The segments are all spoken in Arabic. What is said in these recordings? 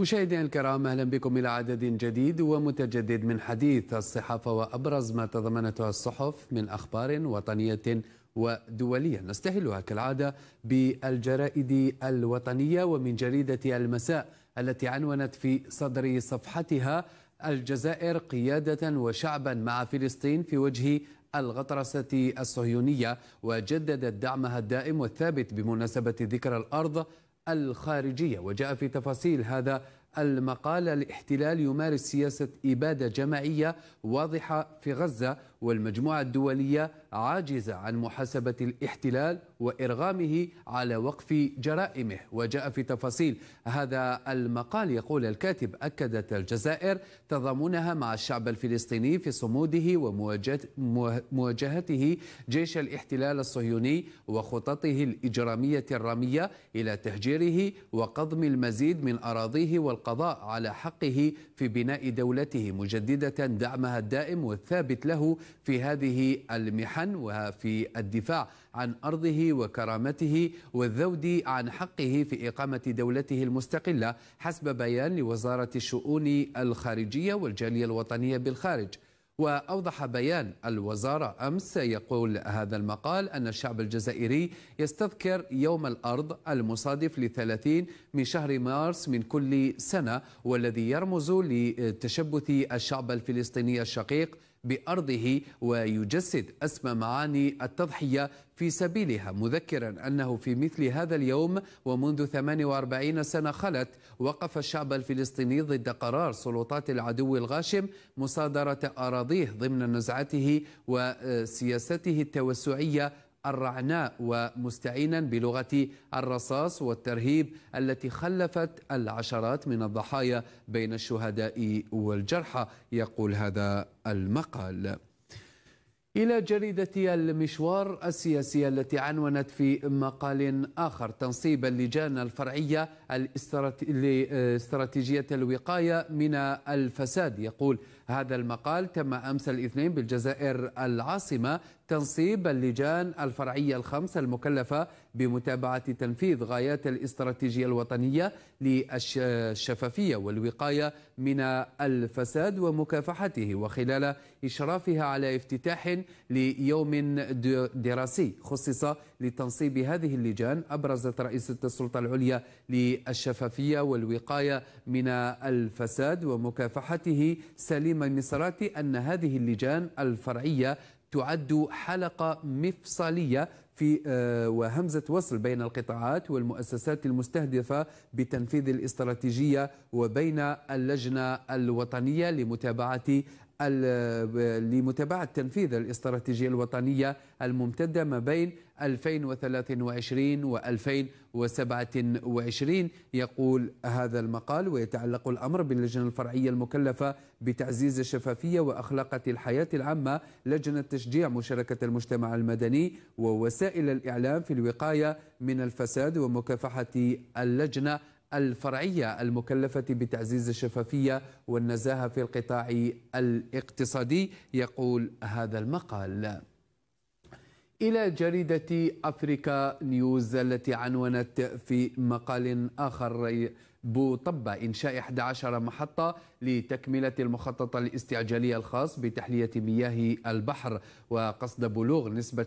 مشاهدينا الكرام اهلا بكم الى عدد جديد ومتجدد من حديث الصحافه وابرز ما تضمنته الصحف من اخبار وطنيه ودوليا نستهلها كالعاده بالجرائد الوطنيه ومن جريده المساء التي عنونت في صدر صفحتها الجزائر قياده وشعبا مع فلسطين في وجه الغطرسه الصهيونيه وجددت دعمها الدائم والثابت بمناسبه ذكرى الارض الخارجية وجاء في تفاصيل هذا المقال الاحتلال يمارس سياسة إبادة جماعية واضحة في غزة والمجموعة الدولية عاجزة عن محاسبة الاحتلال وإرغامه على وقف جرائمه وجاء في تفاصيل هذا المقال يقول الكاتب أكدت الجزائر تضامنها مع الشعب الفلسطيني في صموده ومواجهته جيش الاحتلال الصهيوني وخططه الإجرامية الرامية إلى تهجيره وقضم المزيد من أراضيه والقضاء القضاء على حقه في بناء دولته مجددة دعمها الدائم والثابت له في هذه المحن وفي الدفاع عن أرضه وكرامته والذود عن حقه في إقامة دولته المستقلة حسب بيان لوزارة الشؤون الخارجية والجالية الوطنية بالخارج وأوضح بيان الوزارة أمس يقول هذا المقال أن الشعب الجزائري يستذكر يوم الأرض المصادف لثلاثين من شهر مارس من كل سنة والذي يرمز لتشبث الشعب الفلسطيني الشقيق بأرضه ويجسد أسمى معاني التضحية في سبيلها مذكرا أنه في مثل هذا اليوم ومنذ 48 سنة خلت وقف الشعب الفلسطيني ضد قرار سلطات العدو الغاشم مصادرة أراضيه ضمن نزعته وسياسته التوسعية الرعناء ومستعينا بلغة الرصاص والترهيب التي خلفت العشرات من الضحايا بين الشهداء والجرحى يقول هذا المقال إلى جريدة المشوار السياسية التي عنونت في مقال آخر تنصيب اللجان الفرعية لاستراتيجيه الوقاية من الفساد يقول هذا المقال تم أمس الاثنين بالجزائر العاصمة تنصيب اللجان الفرعية الخمسة المكلفة بمتابعة تنفيذ غايات الاستراتيجية الوطنية للشفافية والوقاية من الفساد ومكافحته وخلال إشرافها على افتتاح ليوم دراسي خصص لتنصيب هذه اللجان أبرزت رئيسة السلطة العليا للشفافية والوقاية من الفساد ومكافحته سليم النصراتي أن هذه اللجان الفرعية تعد حلقة مفصلية في آه، وهمزة وصل بين القطاعات والمؤسسات المستهدفة بتنفيذ الاستراتيجية وبين اللجنة الوطنية لمتابعة لمتابعة تنفيذ الاستراتيجية الوطنية الممتدة ما بين 2023 و 2027 يقول هذا المقال ويتعلق الأمر باللجنة الفرعية المكلفة بتعزيز الشفافية وأخلاقة الحياة العامة لجنة تشجيع مشاركة المجتمع المدني ووسائل الإعلام في الوقاية من الفساد ومكافحة اللجنة الفرعية المكلفة بتعزيز الشفافية والنزاهة في القطاع الاقتصادي يقول هذا المقال إلى جريدة أفريكا نيوز التي عنونت في مقال آخر بوطبة إنشاء 11 محطة لتكملة المخطط الاستعجالي الخاص بتحلية مياه البحر وقصد بلوغ نسبة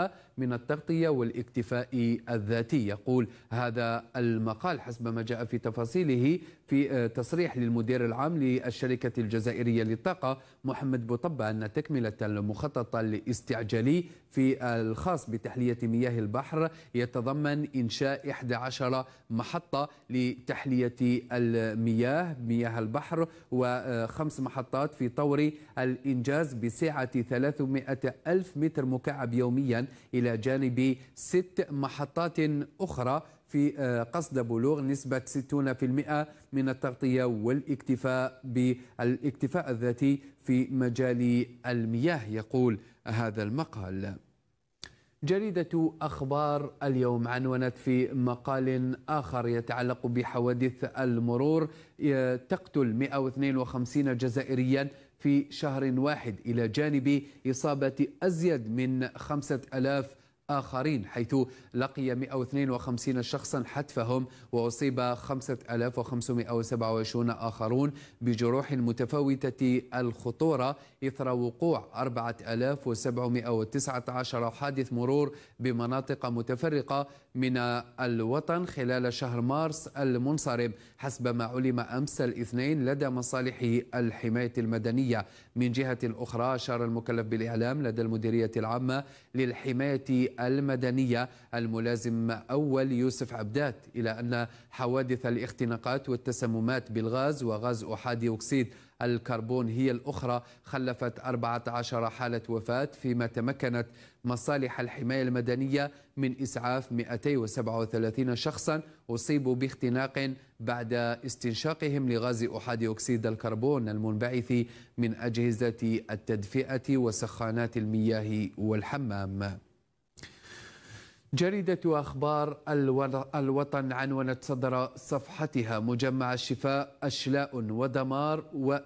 60% من التغطية والاكتفاء الذاتي يقول هذا المقال حسب ما جاء في تفاصيله في آه، تصريح للمدير العام للشركة الجزائرية للطاقة محمد بوطبة أن تكملة المخطط الاستعجالي في الخاص بتحلية مياه البحر يتضمن إنشاء 11 محطة لتحلية المياه مياه البحر وخمس آه، محطات في طور الإنجاز بسعة 300 ألف متر مكعب يوميا إلى إلى جانب ست محطات أخرى في آه، قصد بلوغ نسبة 60% من التغطية والاكتفاء بالاكتفاء الذاتي في مجال المياه يقول هذا المقال جريدة أخبار اليوم عنونت في مقال آخر يتعلق بحوادث المرور آه، تقتل 152 جزائريا في شهر واحد إلى جانب إصابة أزيد من خمسة ألاف آخرين حيث لقي 152 شخصا حتفهم وأصيب 5527 آخرون بجروح متفاوتة الخطورة إثر وقوع 4719 حادث مرور بمناطق متفرقة من الوطن خلال شهر مارس المنصرم حسب ما علم أمس الاثنين لدى مصالح الحماية المدنية من جهة أخرى أشار المكلف بالإعلام لدى المديرية العامة للحماية المدنية الملازم أول يوسف عبدات إلى أن حوادث الاختناقات والتسممات بالغاز وغاز أحادي أكسيد الكربون هي الأخرى خلفت 14 حالة وفاة فيما تمكنت مصالح الحماية المدنية من إسعاف 237 شخصا أصيبوا باختناق بعد استنشاقهم لغاز أحادي أكسيد الكربون المنبعث من أجهزة التدفئة وسخانات المياه والحمام جريدة أخبار الوطن عنونت صدر صفحتها مجمع الشفاء أشلاء ودمار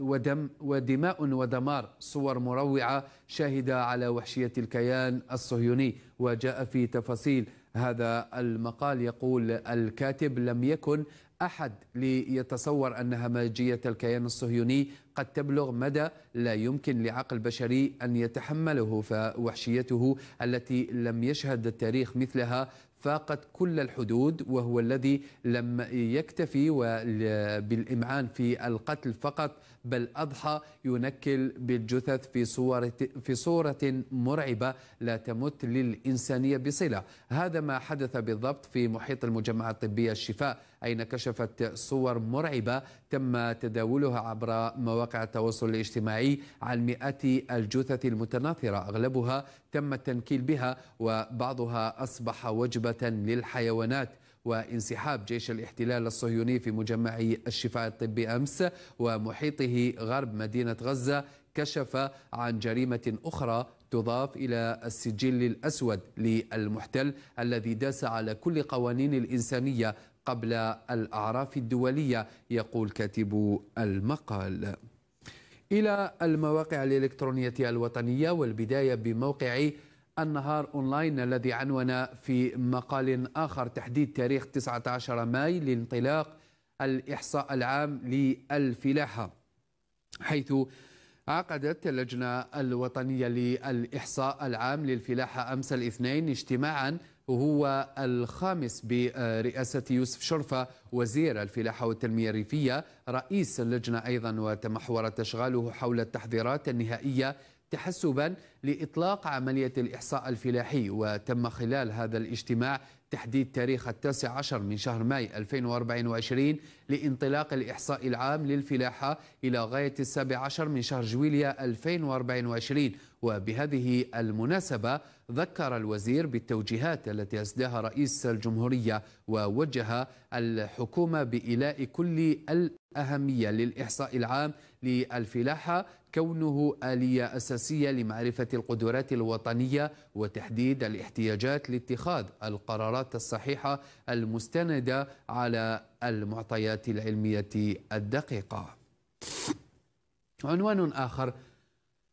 ودم ودماء ودمار صور مروعة شاهدة على وحشية الكيان الصهيوني وجاء في تفاصيل هذا المقال يقول الكاتب لم يكن أحد ليتصور أن همجية الكيان الصهيوني قد تبلغ مدى لا يمكن لعقل بشري أن يتحمله فوحشيته التي لم يشهد التاريخ مثلها فاقت كل الحدود وهو الذي لم يكتفي بالإمعان في القتل فقط بل أضحى ينكل بالجثث في صورة, في صورة مرعبة لا تمت للإنسانية بصلة هذا ما حدث بالضبط في محيط المجمع الطبي الشفاء أين كشفت صور مرعبة تم تداولها عبر مواقع التواصل الاجتماعي عن مئات الجثث المتناثرة أغلبها تم التنكيل بها وبعضها أصبح وجبة للحيوانات وانسحاب جيش الاحتلال الصهيوني في مجمع الشفاء الطبي أمس ومحيطه غرب مدينة غزة كشف عن جريمة أخرى تضاف إلى السجل الأسود للمحتل الذي داس على كل قوانين الإنسانية قبل الأعراف الدولية يقول كاتب المقال إلى المواقع الإلكترونية الوطنية والبداية بموقع النهار أونلاين الذي عنون في مقال آخر تحديد تاريخ 19 ماي لانطلاق الإحصاء العام للفلاحة حيث عقدت اللجنة الوطنية للإحصاء العام للفلاحة أمس الاثنين اجتماعا وهو الخامس برئاسة يوسف شرفة وزير الفلاحة والتنمية الريفية رئيس اللجنة أيضا وتمحورت أشغاله حول التحضيرات النهائية تحسبا لإطلاق عملية الإحصاء الفلاحي وتم خلال هذا الاجتماع تحديد تاريخ التاسع عشر من شهر ماي 2024 لانطلاق الإحصاء العام للفلاحة إلى غاية السابع عشر من شهر جويليا 2024 وبهذه المناسبة ذكر الوزير بالتوجيهات التي أسداها رئيس الجمهورية ووجه الحكومة بإيلاء كل الأهمية للإحصاء العام للفلاحة كونه آلية أساسية لمعرفة القدرات الوطنية وتحديد الاحتياجات لاتخاذ القرارات الصحيحة المستندة على المعطيات العلمية الدقيقة. عنوان آخر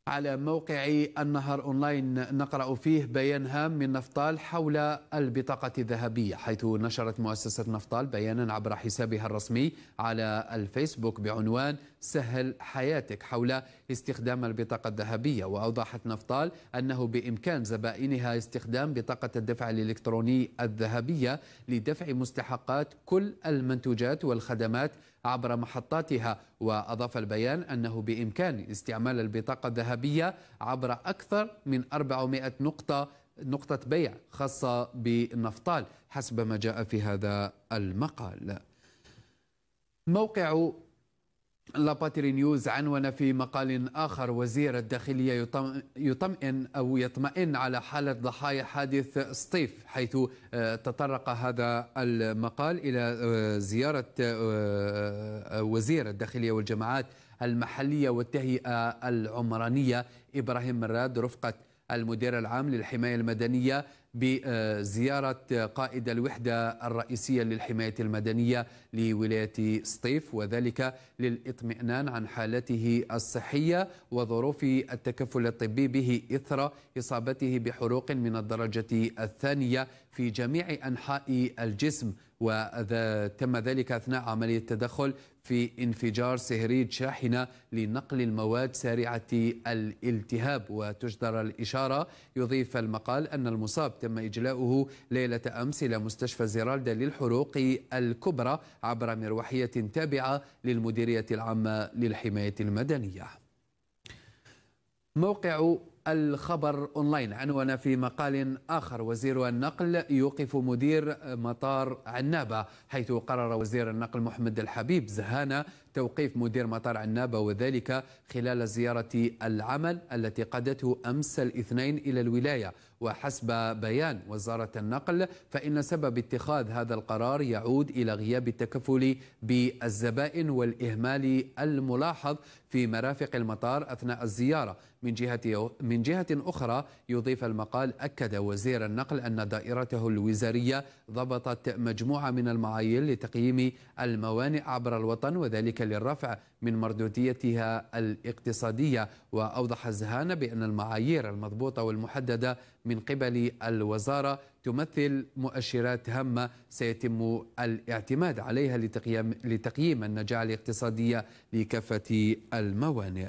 على موقع النهار أونلاين نقرأ فيه بيان هام من نفطال حول البطاقة الذهبية حيث نشرت مؤسسة نفطال بيانا عبر حسابها الرسمي على الفيسبوك بعنوان سهل حياتك حول استخدام البطاقة الذهبية وأوضحت نفطال أنه بإمكان زبائنها استخدام بطاقة الدفع الإلكتروني الذهبية لدفع مستحقات كل المنتوجات والخدمات عبر محطاتها وأضاف البيان أنه بإمكان استعمال البطاقة الذهبية عبر أكثر من 400 نقطة نقطة بيع خاصة بالنفطال حسب ما جاء في هذا المقال موقع لاباتري نيوز عنون في مقال آخر وزير الداخلية يطمئن أو يطمئن على حالة ضحايا حادث سطيف حيث آه، تطرق هذا المقال إلى آه، زيارة آه، وزير الداخلية والجماعات المحلية والتهيئة العمرانية إبراهيم مراد رفقة المدير العام للحماية المدنية بزيارة قائد الوحدة الرئيسية للحماية المدنية لولاية سطيف وذلك للإطمئنان عن حالته الصحية وظروف التكفل الطبي به إثر إصابته بحروق من الدرجة الثانية في جميع أنحاء الجسم وتم ذلك أثناء عملية التدخل في انفجار سهريد شاحنة لنقل المواد سريعة الالتهاب وتجدر الإشارة يضيف المقال أن المصاب تم إجلاؤه ليلة أمس إلى مستشفى زيرالدا للحروق الكبرى عبر مروحية تابعة للمديرية العامة للحماية المدنية موقع الخبر أونلاين عنوان في مقال آخر وزير النقل يوقف مدير مطار عنابة حيث قرر وزير النقل محمد الحبيب زهانة توقيف مدير مطار عنابة وذلك خلال زيارة العمل التي قادته أمس الاثنين إلى الولاية وحسب بيان وزارة النقل فإن سبب اتخاذ هذا القرار يعود إلى غياب التكفل بالزبائن والإهمال الملاحظ في مرافق المطار أثناء الزيارة من جهة, من جهة أخرى يضيف المقال أكد وزير النقل أن دائرته الوزارية ضبطت مجموعة من المعايير لتقييم الموانئ عبر الوطن وذلك وذلك للرفع من مردوديتها الاقتصادية وأوضح الزهان بأن المعايير المضبوطة والمحددة من قبل الوزارة تمثل مؤشرات هامة سيتم الاعتماد عليها لتقييم, لتقييم النجاعة الاقتصادية لكافة الموانئ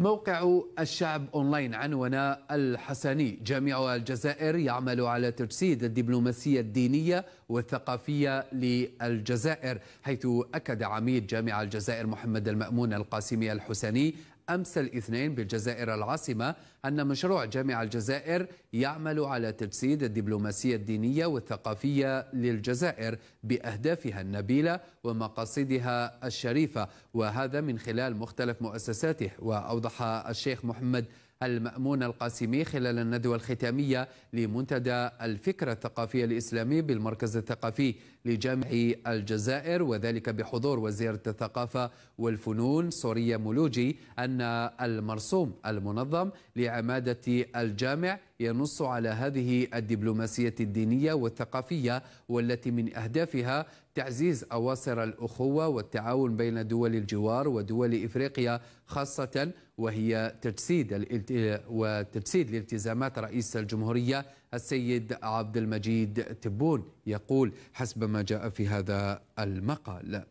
موقع الشعب أونلاين عنوان الحسني جامع الجزائر يعمل على تجسيد الدبلوماسية الدينية والثقافية للجزائر حيث أكد عميد جامع الجزائر محمد المأمون القاسمي الحسني أمس الاثنين بالجزائر العاصمة أن مشروع جامع الجزائر يعمل على تجسيد الدبلوماسية الدينية والثقافية للجزائر بأهدافها النبيلة ومقاصدها الشريفة وهذا من خلال مختلف مؤسساته وأوضح الشيخ محمد المأمون القاسمي خلال الندوة الختامية لمنتدى الفكرة الثقافية الإسلامي بالمركز الثقافي لجامع الجزائر وذلك بحضور وزيرة الثقافة والفنون سوريا مولوجي أن المرسوم المنظم لعمادة الجامع ينص على هذه الدبلوماسية الدينية والثقافية والتي من أهدافها تعزيز أواصر الأخوة والتعاون بين دول الجوار ودول إفريقيا خاصة وهي تجسيد وتجسيد لالتزامات رئيس الجمهورية السيد عبد المجيد تبون يقول حسب ما جاء في هذا المقال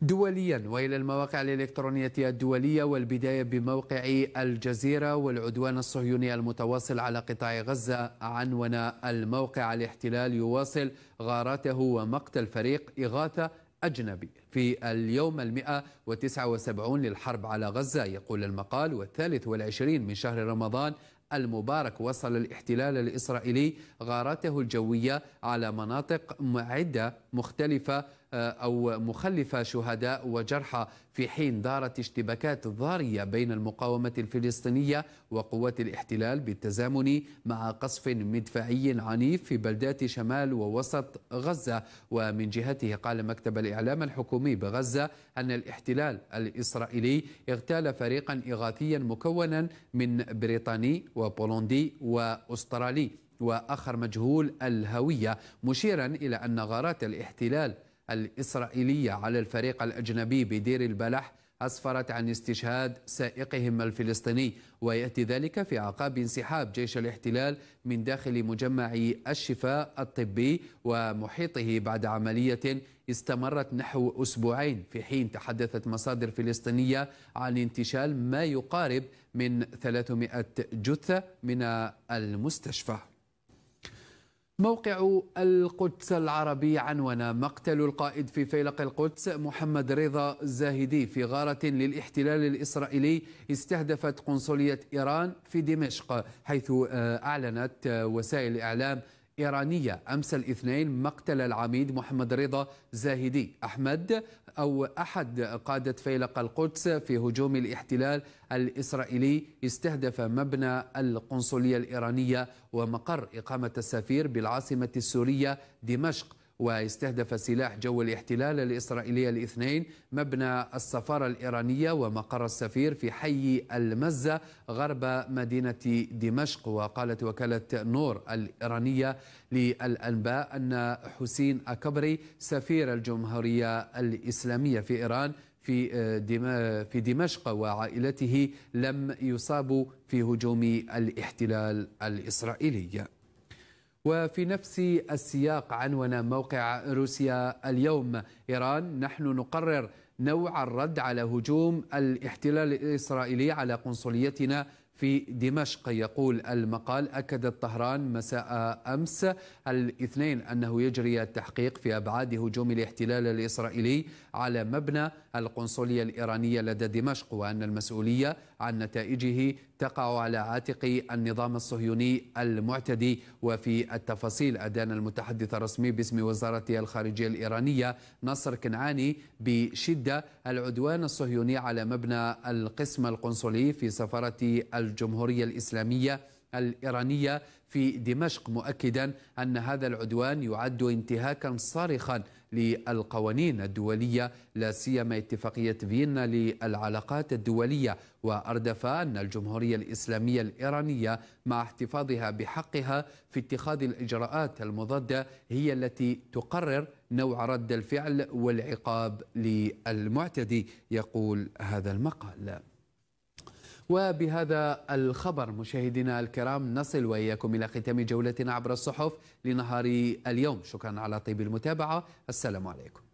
دوليا والى المواقع الالكترونيه الدوليه والبدايه بموقع الجزيره والعدوان الصهيوني المتواصل على قطاع غزه عنون الموقع الاحتلال يواصل غاراته ومقتل فريق اغاثه أجنبي في اليوم المئة وتسعة وسبعون للحرب على غزة يقول المقال والثالث والعشرين من شهر رمضان المبارك وصل الاحتلال الإسرائيلي غاراته الجوية على مناطق عدة مختلفة آه، أو مخلفة شهداء وجرحى في حين دارت اشتباكات ضارية بين المقاومة الفلسطينية وقوات الاحتلال بالتزامن مع قصف مدفعي عنيف في بلدات شمال ووسط غزة ومن جهته قال مكتب الإعلام الحكومي بغزة أن الاحتلال الإسرائيلي اغتال فريقا إغاثيا مكونا من بريطاني وبولندي وأسترالي وآخر مجهول الهوية مشيرا إلى أن غارات الاحتلال الإسرائيلية على الفريق الأجنبي بدير البلح أسفرت عن استشهاد سائقهم الفلسطيني ويأتي ذلك في عقاب انسحاب جيش الاحتلال من داخل مجمع الشفاء الطبي ومحيطه بعد عملية استمرت نحو أسبوعين في حين تحدثت مصادر فلسطينية عن انتشال ما يقارب من 300 جثة من المستشفى موقع القدس العربي عنونا مقتل القائد في فيلق القدس محمد رضا الزاهدي في غارة للاحتلال الإسرائيلي استهدفت قنصلية إيران في دمشق حيث آه، أعلنت آه، وسائل الإعلام إيرانية أمس الاثنين مقتل العميد محمد رضا زاهدي أحمد أو أحد قادة فيلق القدس في هجوم الاحتلال الإسرائيلي استهدف مبنى القنصلية الإيرانية ومقر إقامة السفير بالعاصمة السورية دمشق واستهدف سلاح جو الاحتلال الإسرائيلي الاثنين مبنى السفارة الإيرانية ومقر السفير في حي المزة غرب مدينة دمشق وقالت وكالة نور الإيرانية للأنباء أن حسين أكبري سفير الجمهورية الإسلامية في إيران في آه، في دمشق وعائلته لم يصابوا في هجوم الاحتلال الإسرائيلي وفي نفس السياق عنون موقع روسيا اليوم إيران نحن نقرر نوع الرد على هجوم الاحتلال الإسرائيلي على قنصليتنا في دمشق يقول المقال أكدت طهران مساء أمس الاثنين أنه يجري التحقيق في أبعاد هجوم الاحتلال الإسرائيلي على مبنى القنصلية الإيرانية لدى دمشق وأن المسؤولية عن نتائجه تقع على عاتق النظام الصهيوني المعتدي وفي التفاصيل أدان المتحدث الرسمي باسم وزارة الخارجية الإيرانية نصر كنعاني بشدة العدوان الصهيوني على مبنى القسم القنصلي في سفارة الجمهورية الإسلامية الإيرانية في دمشق مؤكدا أن هذا العدوان يعد انتهاكا صارخا للقوانين الدولية لا سيما اتفاقية فيينا للعلاقات الدولية وأردف أن الجمهورية الإسلامية الإيرانية مع احتفاظها بحقها في اتخاذ الإجراءات المضادة هي التي تقرر نوع رد الفعل والعقاب للمعتدي يقول هذا المقال وبهذا الخبر مشاهدينا الكرام نصل وإياكم إلى ختام جولتنا عبر الصحف لنهار اليوم شكرا على طيب المتابعة السلام عليكم